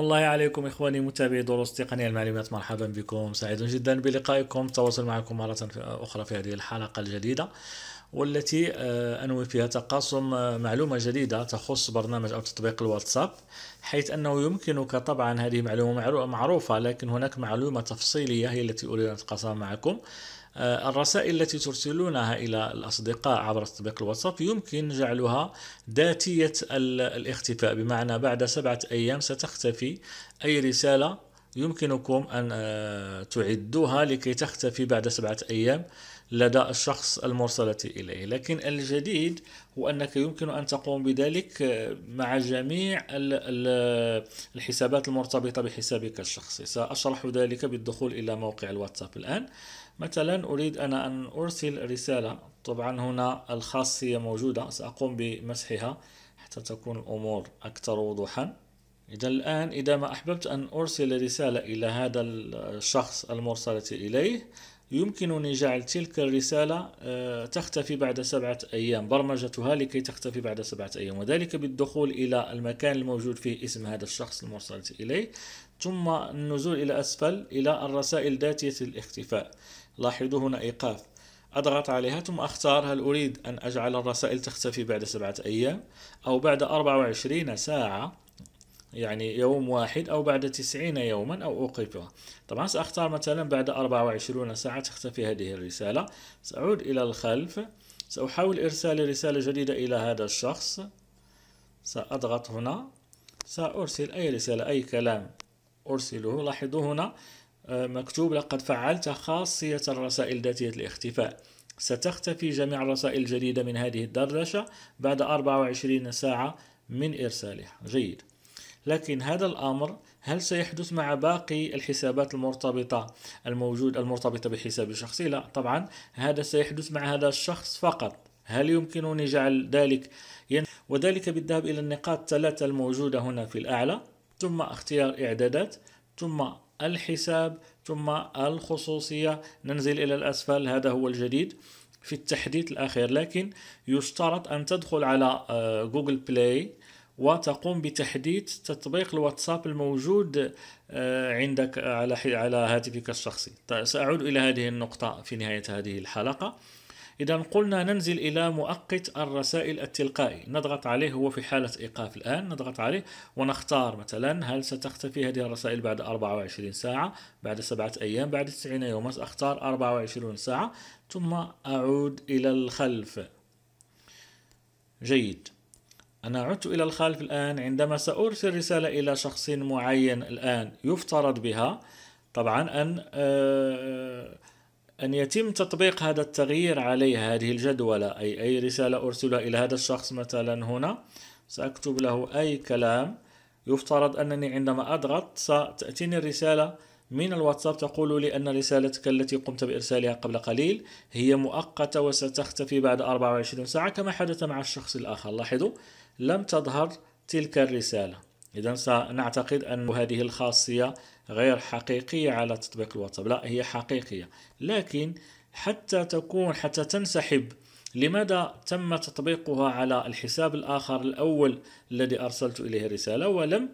الله عليكم إخواني متابعي دروس تقنية المعلومات مرحبا بكم سعيد جدا بلقائكم التواصل معكم مرة أخرى في هذه الحلقة الجديدة والتي آه، أنوي فيها تقاسم آه، معلومة جديدة تخص برنامج أو تطبيق الواتساب حيث أنه يمكنك طبعا هذه معلومة معروفة لكن هناك معلومة تفصيلية هي التي أريد أن أتقاسمها معكم آه، الرسائل التي ترسلونها إلى الأصدقاء عبر تطبيق الواتساب يمكن جعلها ذاتية الاختفاء بمعنى بعد سبعة أيام ستختفي أي رسالة يمكنكم أن آه، تعدوها لكي تختفي بعد سبعة أيام لدى الشخص المرسلة إليه لكن الجديد هو أنك يمكن أن تقوم بذلك آه، مع جميع الحسابات المرتبطة بحسابك الشخصي سأشرح ذلك بالدخول إلى موقع الواتساب الآن مثلا أريد أنا أن أرسل رسالة طبعا هنا الخاصية موجودة سأقوم بمسحها حتى تكون الأمور أكثر وضوحا إذا الآن إذا ما أحببت أن أرسل رسالة إلى هذا الشخص المرسلة إليه يمكنني جعل تلك الرسالة آه، تختفي بعد سبعة أيام برمجتها لكي تختفي بعد سبعة أيام وذلك بالدخول إلى المكان الموجود فيه اسم هذا الشخص المرسلة إليه ثم النزول إلى أسفل إلى الرسائل ذاتية الاختفاء لاحظوا هنا إيقاف أضغط عليها ثم أختار هل أريد أن أجعل الرسائل تختفي بعد سبعة أيام أو بعد 24 ساعة يعني يوم واحد أو بعد 90 يوما أو أوقفها طبعا سأختار مثلا بعد 24 ساعة تختفي هذه الرسالة سأعود إلى الخلف سأحاول إرسال رسالة جديدة إلى هذا الشخص سأضغط هنا سأرسل أي رسالة أي كلام أرسله لاحظوا هنا مكتوب لقد فعلت خاصية الرسائل ذاتية الاختفاء ستختفي جميع الرسائل الجديدة من هذه الدردشة بعد 24 ساعة من إرسالها جيد لكن هذا الأمر هل سيحدث مع باقي الحسابات المرتبطة الموجود المرتبطة بحسابي الشخصي؟ لا طبعا هذا سيحدث مع هذا الشخص فقط هل يمكنني جعل ذلك ين... وذلك بالذهاب إلى النقاط الثلاثة الموجودة هنا في الأعلى ثم اختيار إعدادات ثم الحساب ثم الخصوصية ننزل إلى الأسفل هذا هو الجديد في التحديث الأخير لكن يشترط أن تدخل على آه، جوجل بلاي وتقوم بتحديث تطبيق الواتساب الموجود آه، عندك آه، على على هاتفك الشخصي سأعود إلى هذه النقطة في نهاية هذه الحلقة إذا قلنا ننزل إلى مؤقت الرسائل التلقائي نضغط عليه هو في حالة إيقاف الآن نضغط عليه ونختار مثلا هل ستختفي هذه الرسائل بعد 24 ساعة بعد سبعة أيام بعد 90 يوما سأختار 24 ساعة ثم أعود إلى الخلف جيد أنا عدت إلى الخلف الآن عندما سأرسل رسالة إلى شخص معين الآن يفترض بها طبعا أن أه أن يتم تطبيق هذا التغيير على هذه الجدولة أي أي رسالة أرسلها إلى هذا الشخص مثلا هنا سأكتب له أي كلام يفترض أنني عندما أضغط ستأتيني الرسالة من الواتساب تقول لي أن رسالتك التي قمت بإرسالها قبل قليل هي مؤقتة وستختفي بعد 24 ساعة كما حدث مع الشخص الآخر لاحظوا لم تظهر تلك الرسالة إذا سنعتقد أن هذه الخاصية غير حقيقية على تطبيق الواتساب لا هي حقيقية لكن حتى تكون حتى تنسحب لماذا تم تطبيقها على الحساب الآخر الأول الذي أرسلت إليه رسالة ولم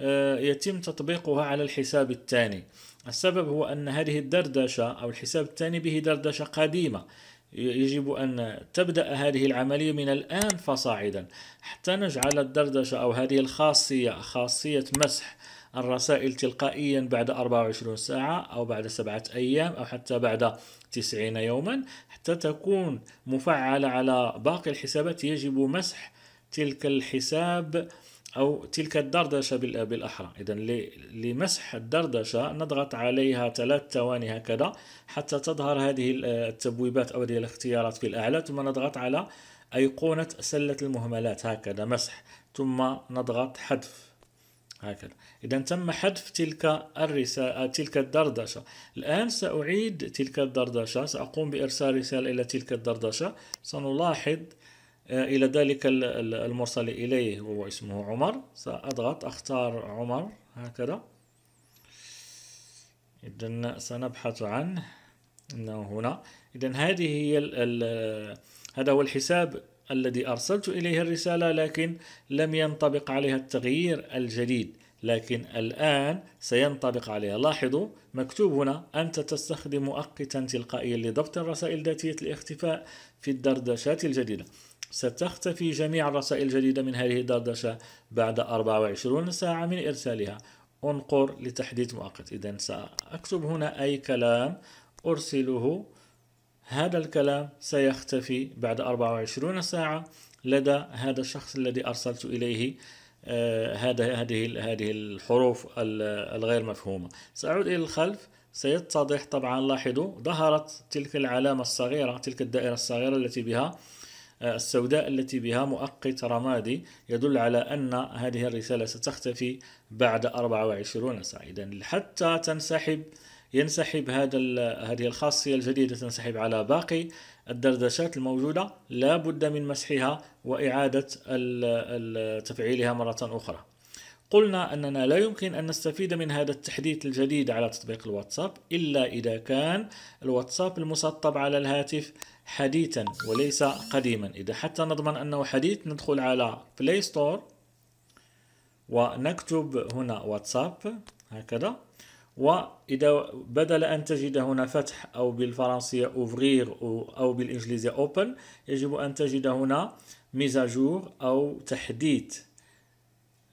آه، يتم تطبيقها على الحساب الثاني السبب هو أن هذه الدردشة أو الحساب الثاني به دردشة قديمة يجب أن تبدأ هذه العملية من الآن فصاعدا حتى نجعل الدردشة أو هذه الخاصية خاصية مسح الرسائل تلقائيا بعد 24 ساعة أو بعد سبعة أيام أو حتى بعد 90 يوما حتى تكون مفعلة على باقي الحسابات يجب مسح تلك الحساب أو تلك الدردشة بالأحرى إذا لمسح الدردشة نضغط عليها ثلاث ثواني هكذا حتى تظهر هذه التبويبات أو هذه الاختيارات في الأعلى ثم نضغط على أيقونة سلة المهملات هكذا مسح ثم نضغط حذف هكذا إذا تم حذف تلك الرسالة تلك الدردشة الآن سأعيد تلك الدردشة سأقوم بإرسال رسالة إلى تلك الدردشة سنلاحظ آه، إلى ذلك المرسل إليه وهو اسمه عمر سأضغط أختار عمر هكذا إذا سنبحث عنه إنه هنا إذا هذه هي الـ الـ هذا هو الحساب الذي أرسلت إليه الرسالة لكن لم ينطبق عليها التغيير الجديد لكن الآن سينطبق عليها لاحظوا مكتوب هنا أنت تستخدم مؤقتا تلقائيا لضبط الرسائل ذاتية الاختفاء في الدردشات الجديدة ستختفي جميع الرسائل الجديدة من هذه الدردشة بعد 24 ساعة من إرسالها انقر لتحديث مؤقت إذا سأكتب هنا أي كلام أرسله هذا الكلام سيختفي بعد 24 ساعة لدى هذا الشخص الذي أرسلت إليه آه، هذا هذه هذه الحروف الغير مفهومة سأعود إلى الخلف سيتضح طبعا لاحظوا ظهرت تلك العلامة الصغيرة تلك الدائرة الصغيرة التي بها السوداء التي بها مؤقت رمادي يدل على أن هذه الرسالة ستختفي بعد 24 ساعة إذا حتى تنسحب ينسحب هذا هذه الخاصية الجديدة تنسحب على باقي الدردشات الموجودة لا بد من مسحها وإعادة تفعيلها مرة أخرى قلنا أننا لا يمكن أن نستفيد من هذا التحديث الجديد على تطبيق الواتساب إلا إذا كان الواتساب المسطب على الهاتف حديثا وليس قديما إذا حتى نضمن أنه حديث ندخل على بلاي ستور ونكتب هنا واتساب هكذا وإذا بدل أن تجد هنا فتح أو بالفرنسية أوفغير أو بالإنجليزية أوبن يجب أن تجد هنا ميزاجور أو تحديث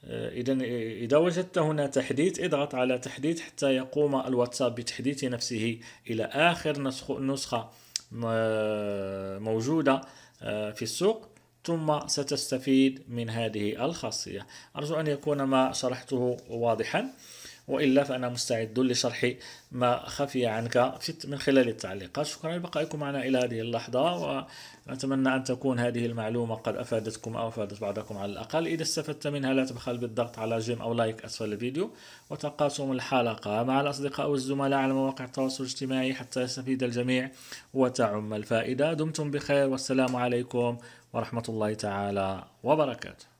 إذا إذا وجدت هنا تحديث اضغط على تحديث حتى يقوم الواتساب بتحديث نفسه إلى آخر نسخة موجودة آه، في السوق ثم ستستفيد من هذه الخاصية أرجو أن يكون ما شرحته واضحا والا فانا مستعد لشرح ما خفي عنك من خلال التعليقات شكرا لبقائكم معنا الى هذه اللحظه ونتمنى ان تكون هذه المعلومه قد افادتكم او افادت بعضكم على الاقل اذا استفدت منها لا تبخل بالضغط على جيم او لايك اسفل الفيديو وتقاسم الحلقه مع الاصدقاء والزملاء على مواقع التواصل الاجتماعي حتى يستفيد الجميع وتعم الفائده دمتم بخير والسلام عليكم ورحمه الله تعالى وبركاته